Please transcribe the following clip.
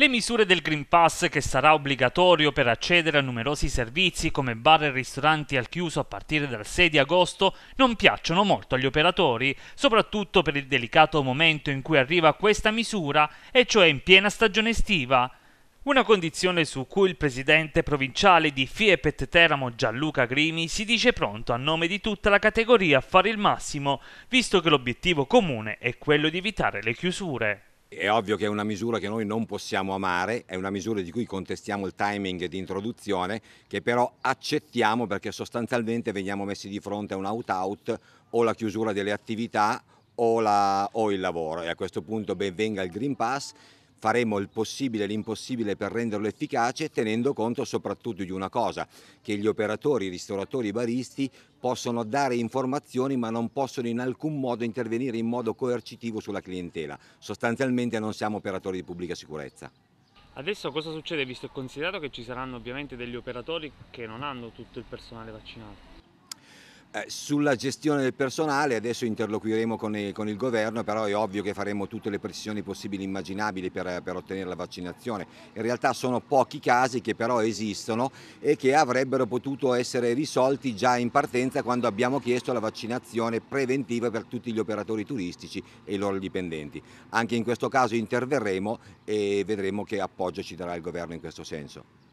Le misure del Green Pass, che sarà obbligatorio per accedere a numerosi servizi come bar e ristoranti al chiuso a partire dal 6 di agosto, non piacciono molto agli operatori, soprattutto per il delicato momento in cui arriva questa misura, e cioè in piena stagione estiva. Una condizione su cui il presidente provinciale di Fiepet Teramo Gianluca Grimi si dice pronto a nome di tutta la categoria a fare il massimo, visto che l'obiettivo comune è quello di evitare le chiusure. È ovvio che è una misura che noi non possiamo amare, è una misura di cui contestiamo il timing di introduzione, che però accettiamo perché sostanzialmente veniamo messi di fronte a un out-out o la chiusura delle attività o, la, o il lavoro. E a questo punto ben venga il Green Pass faremo il possibile e l'impossibile per renderlo efficace tenendo conto soprattutto di una cosa, che gli operatori, i ristoratori, i baristi possono dare informazioni ma non possono in alcun modo intervenire in modo coercitivo sulla clientela. Sostanzialmente non siamo operatori di pubblica sicurezza. Adesso cosa succede visto e considerato che ci saranno ovviamente degli operatori che non hanno tutto il personale vaccinato? Eh, sulla gestione del personale adesso interloquiremo con il, con il, governo, però è ovvio che faremo tutte le pressioni possibili e immaginabili per, per, ottenere la vaccinazione. In realtà sono pochi casi che però esistono e che avrebbero potuto essere risolti già in partenza quando abbiamo chiesto la vaccinazione preventiva per tutti gli operatori turistici e i loro dipendenti. Anche in questo caso interverremo e vedremo che appoggio ci darà il governo in questo senso.